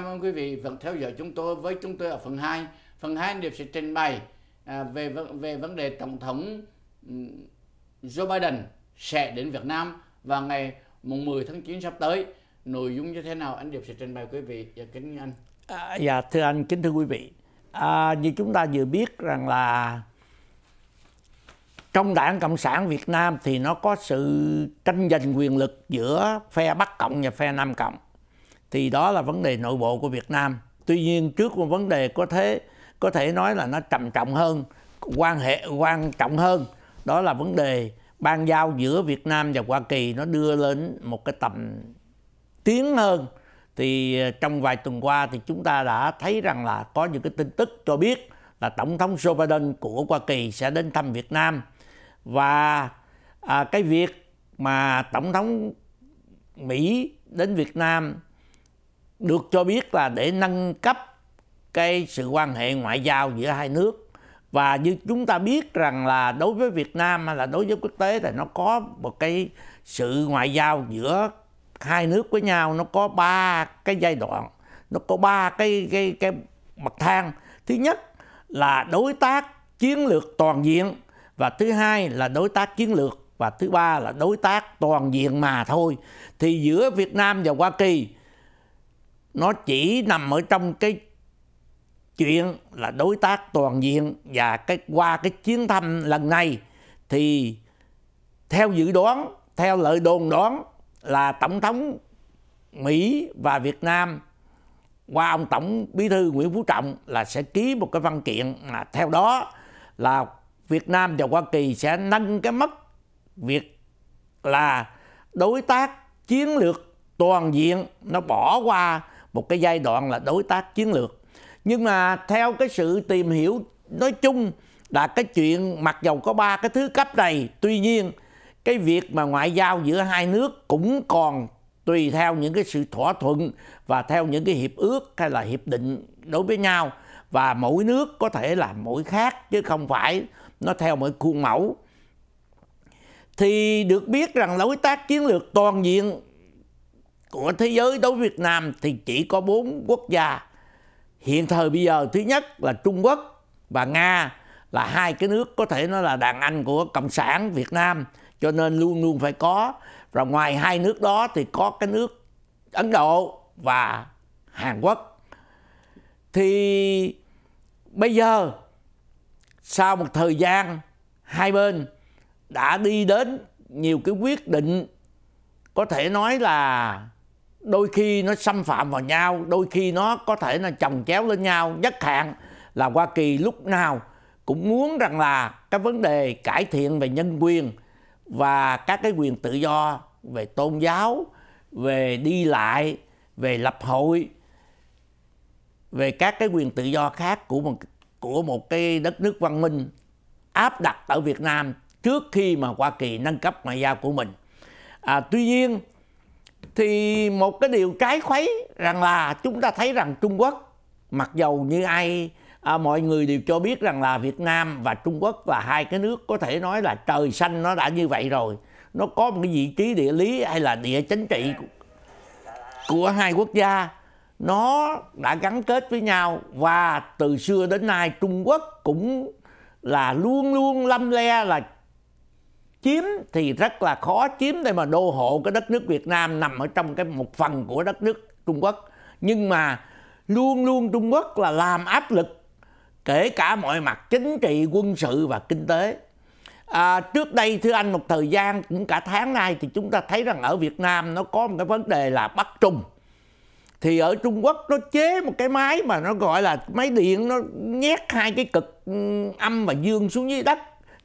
cảm ơn quý vị vẫn theo dõi chúng tôi với chúng tôi ở phần 2. Phần 2 Điệp sẽ trình bày à, về về vấn đề Tổng thống Joe Biden sẽ đến Việt Nam vào ngày mùng 10 tháng 9 sắp tới. Nội dung như thế nào anh Điệp sẽ trình bày quý vị và dạ, kính anh. À, dạ thưa anh kính thưa quý vị. À, như chúng ta vừa biết rằng là trong đảng Cộng sản Việt Nam thì nó có sự tranh giành quyền lực giữa phe Bắc Cộng và phe Nam Cộng thì đó là vấn đề nội bộ của Việt Nam tuy nhiên trước một vấn đề có thế có thể nói là nó trầm trọng hơn quan hệ quan trọng hơn đó là vấn đề ban giao giữa Việt Nam và Hoa Kỳ nó đưa lên một cái tầm tiến hơn thì ờ, trong vài tuần qua thì chúng ta đã thấy rằng là có những cái tin tức cho biết là tổng thống Joe Biden của Hoa Kỳ sẽ đến thăm Việt Nam và à, cái việc mà tổng thống Mỹ đến Việt Nam được cho biết là để nâng cấp cái sự quan hệ ngoại giao giữa hai nước và như chúng ta biết rằng là đối với Việt Nam hay là đối với quốc tế thì nó có một cái sự ngoại giao giữa hai nước với nhau nó có ba cái giai đoạn nó có ba cái cái cái bậc thang thứ nhất là đối tác chiến lược toàn diện và thứ hai là đối tác chiến lược và thứ ba là đối tác toàn diện mà thôi thì giữa Việt Nam và Hoa Kỳ nó chỉ nằm ở trong cái chuyện là đối tác toàn diện và cái qua cái chuyến thăm lần này thì theo dự đoán theo lời đồn đoán là tổng thống Mỹ và Việt Nam qua ông tổng bí thư Nguyễn Phú Trọng là sẽ ký một cái văn kiện mà theo đó là Việt Nam và Hoa Kỳ sẽ nâng cái mức việc là đối tác chiến lược toàn diện nó bỏ qua một cái giai đoạn là đối tác chiến lược nhưng mà theo cái sự tìm hiểu nói chung là cái chuyện mặc dầu có ba cái thứ cấp này tuy nhiên cái việc mà ngoại giao giữa hai nước cũng còn tùy theo những cái sự thỏa thuận và theo những cái hiệp ước hay là hiệp định đối với nhau và mỗi nước có thể là mỗi khác chứ không phải nó theo mỗi khuôn mẫu thì được biết rằng đối tác chiến lược toàn diện của thế giới đối với Việt Nam thì chỉ có bốn quốc gia hiện thời bây giờ thứ nhất là Trung Quốc và Nga là hai cái nước có thể nói là đàn anh của cộng sản Việt Nam cho nên luôn luôn phải có và ngoài hai nước đó thì có cái nước Ấn Độ và Hàn Quốc thì bây giờ sau một thời gian hai bên đã đi đến nhiều cái quyết định có thể nói là đôi khi nó xâm phạm vào nhau đôi khi nó có thể là chồng chéo lên nhau nhất hạn là hoa kỳ lúc nào cũng muốn rằng là các vấn đề cải thiện về nhân quyền và các cái quyền tự do về tôn giáo về đi lại về lập hội về các cái quyền tự do khác của một của một cái đất nước văn minh áp đặt ở Việt Nam trước khi mà Hoa Kỳ nâng cấp ngoại giao của mình. À, tuy nhiên thì một cái điều trái khuấy rằng là chúng ta thấy rằng Trung Quốc mặc dầu như ai à, mọi người đều cho biết rằng là Việt Nam và Trung Quốc là hai cái nước có thể nói là trời xanh nó đã như vậy rồi nó có một cái vị trí địa lý hay là địa chính trị của, của hai quốc gia nó đã gắn kết với nhau và từ xưa đến nay Trung Quốc cũng là luôn luôn lâm le là chiếm thì rất là khó chiếm để mà đô hộ cái đất nước Việt Nam nằm ở trong cái một phần của đất nước Trung Quốc nhưng mà luôn luôn Trung Quốc là làm áp lực kể cả mọi mặt chính trị quân sự và kinh tế à, trước đây thưa anh một thời gian cũng cả tháng nay thì chúng ta thấy rằng ở Việt Nam nó có một cái vấn đề là bắt trùng thì ở Trung Quốc nó chế một cái máy mà nó gọi là máy điện nó nhét hai cái cực âm và dương xuống dưới đất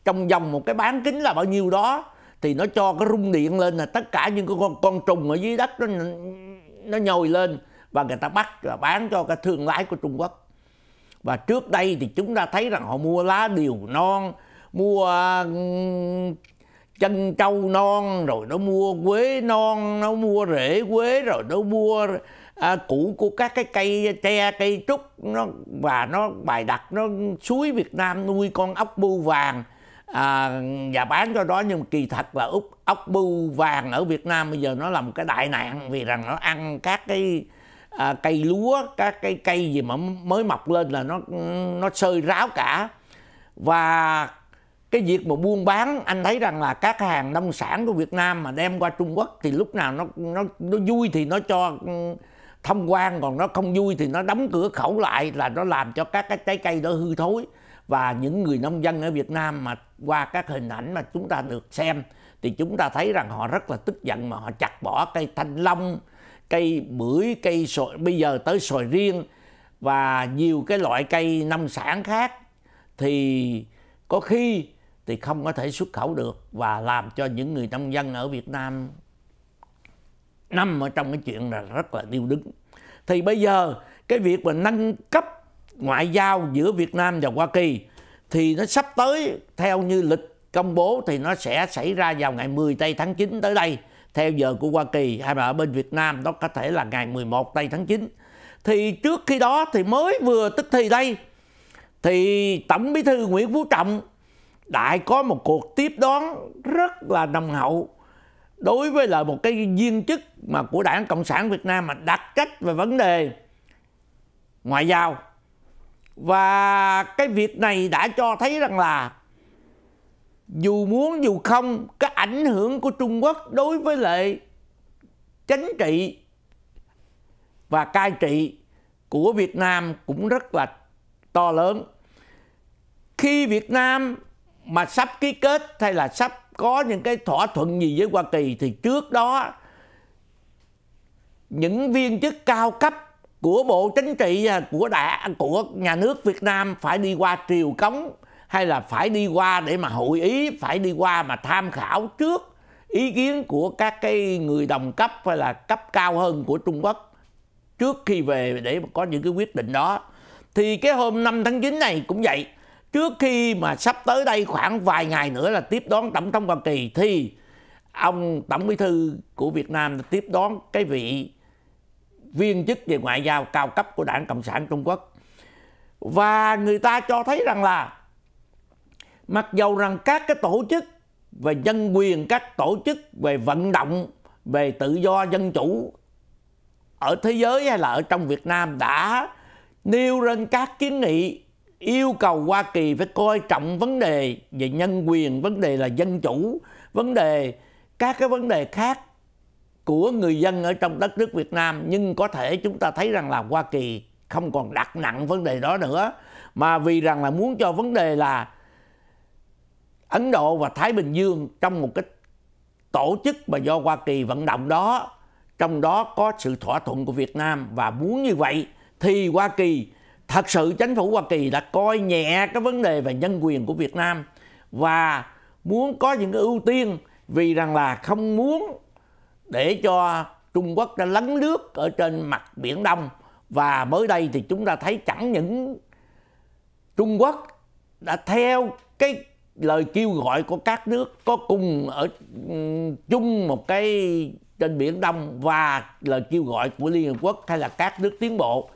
trong vòng một cái bán kính là bao nhiêu đó thì nó cho cái rung điện lên là tất cả những con con trùng ở dưới đất nó nó nhồi lên và người ta bắt và bán cho cái thương lái của Trung Quốc và trước đây thì chúng ta thấy rằng họ mua lá điều non mua chân trâu non rồi nó mua quế non nó mua rễ quế rồi nó mua à, củ của các cái cây tre cây trúc nó và nó bài đặt nó suối Việt Nam nuôi con ốc bưu vàng à, và bán cho đó nhưng kỳ thật là ốc, ốc bưu vàng ở Việt Nam bây giờ nó là một cái đại nạn vì rằng nó ăn các cái à, cây lúa các cái cây gì mà mới mọc lên là nó nó sơi ráo cả và cái việc mà buôn bán anh thấy rằng là các hàng nông sản của Việt Nam mà đem qua Trung Quốc thì lúc nào nó nó nó vui thì nó cho ừ, thông quan còn nó không vui thì nó đóng cửa khẩu lại là nó làm cho các cái trái cây nó hư thối và những người nông dân ở Việt Nam mà qua các hình ảnh mà chúng ta được xem thì chúng ta thấy rằng họ rất là tức giận mà họ chặt bỏ cây thanh long, cây bưởi, cây sồi bây giờ tới sồi riêng và nhiều cái loại cây nông sản khác thì có khi thì không có thể xuất khẩu được và làm cho những người nông dân ở Việt Nam nằm ở trong cái chuyện là rất là điêu đứng. Thì bây giờ cái việc mà nâng cấp ngoại giao giữa Việt Nam và Hoa Kỳ thì nó sắp tới theo như lịch công bố thì nó sẽ xảy ra vào ngày 10 tây tháng 9 tới đây theo giờ của Hoa Kỳ hay là ở bên Việt Nam đó có thể là ngày 11 tây tháng 9 thì trước khi đó thì mới vừa tức thì đây thì Tổng Bí thư Nguyễn Phú Trọng đại có một cuộc tiếp đón rất là nồng hậu đối với là một cái viên chức mà của Đảng Cộng sản Việt Nam mà đặt cách về vấn đề ngoại giao và cái việc này đã cho thấy rằng là dù muốn dù không cái ảnh hưởng của Trung Quốc đối với lại chính trị và cai trị của Việt Nam cũng rất là to lớn. Khi Việt Nam mà sắp ký kết hay là sắp có những cái thỏa thuận gì với Hoa Kỳ thì trước đó những viên chức cao cấp của bộ chính trị của đảng của nhà nước Việt Nam phải đi qua triều cống hay là phải đi qua để mà hội ý phải đi qua mà tham khảo trước ý kiến của các cái người đồng cấp hay là cấp cao hơn của Trung Quốc trước khi về để mà có những cái quyết định đó thì cái hôm 5 tháng 9 này cũng vậy trước khi mà sắp tới đây khoảng vài ngày nữa là tiếp đón tổng thống Hoa Kỳ thì ông tổng bí thư của Việt Nam tiếp đón cái vị viên chức về ngoại giao cao cấp của đảng Cộng sản Trung Quốc. Và người ta cho thấy rằng là mặc dầu rằng các cái tổ chức về nhân quyền, các tổ chức về vận động, về tự do dân chủ ở thế giới hay là ở trong Việt Nam đã nêu lên các kiến nghị yêu cầu Hoa Kỳ phải coi trọng vấn đề về nhân quyền, vấn đề là dân chủ, vấn đề các cái vấn đề khác của người dân ở trong đất nước Việt Nam nhưng có thể chúng ta thấy rằng là Hoa Kỳ không còn đặt nặng vấn đề đó nữa mà vì rằng là muốn cho vấn đề là Ấn Độ và Thái Bình Dương trong một cái tổ chức mà do Hoa Kỳ vận động đó trong đó có sự thỏa thuận của Việt Nam và muốn như vậy thì Hoa Kỳ thật sự chính phủ Hoa Kỳ đã coi nhẹ cái vấn đề về nhân quyền của Việt Nam và muốn có những cái ưu tiên vì rằng là không muốn để cho Trung Quốc đã lấn nước ở trên mặt Biển Đông và mới đây thì chúng ta thấy chẳng những Trung Quốc đã theo cái lời kêu gọi của các nước có cùng ở chung một cái trên Biển Đông và lời kêu gọi của Liên Hợp Quốc hay là các nước tiến bộ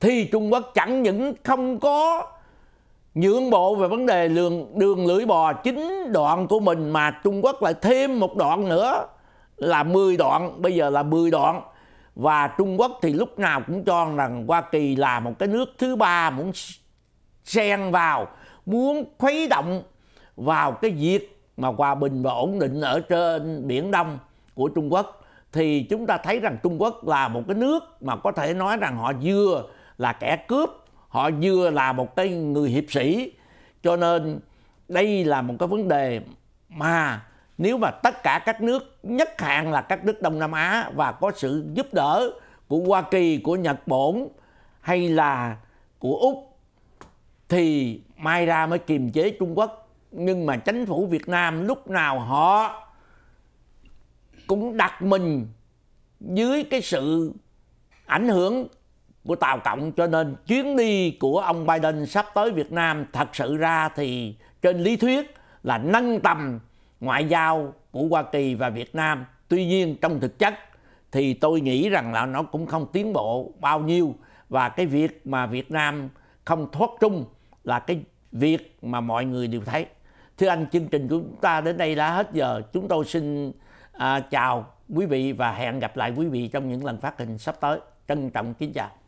thì Trung Quốc chẳng những không có nhượng bộ về vấn đề đường, đường lưỡi bò chính đoạn của mình mà Trung Quốc lại thêm một đoạn nữa là 10 đoạn bây giờ là 10 đoạn và Trung Quốc thì lúc nào cũng cho rằng Hoa Kỳ là một cái nước thứ ba muốn xen vào muốn khuấy động vào cái việc mà hòa bình và ổn định ở trên biển Đông của Trung Quốc thì chúng ta thấy rằng Trung Quốc là một cái nước mà có thể nói rằng họ vừa là kẻ cướp, họ vừa là một cái người hiệp sĩ. Cho nên đây là một cái vấn đề mà nếu mà tất cả các nước nhất hạn là các nước Đông Nam Á và có sự giúp đỡ của Hoa Kỳ, của Nhật Bản hay là của Úc thì mai ra mới kiềm chế Trung Quốc. Nhưng mà chính phủ Việt Nam lúc nào họ cũng đặt mình dưới cái sự ảnh hưởng của Tàu Cộng cho nên chuyến đi của ông Biden sắp tới Việt Nam thật sự ra thì trên lý thuyết là nâng tầm ngoại giao của Hoa Kỳ và Việt Nam. Tuy nhiên trong thực chất thì tôi nghĩ rằng là nó cũng không tiến bộ bao nhiêu và cái việc mà Việt Nam không thoát trung là cái việc mà mọi người đều thấy. Thưa anh, chương trình của chúng ta đến đây đã hết giờ. Chúng tôi xin à, chào quý vị và hẹn gặp lại quý vị trong những lần phát hình sắp tới. Trân trọng kính chào.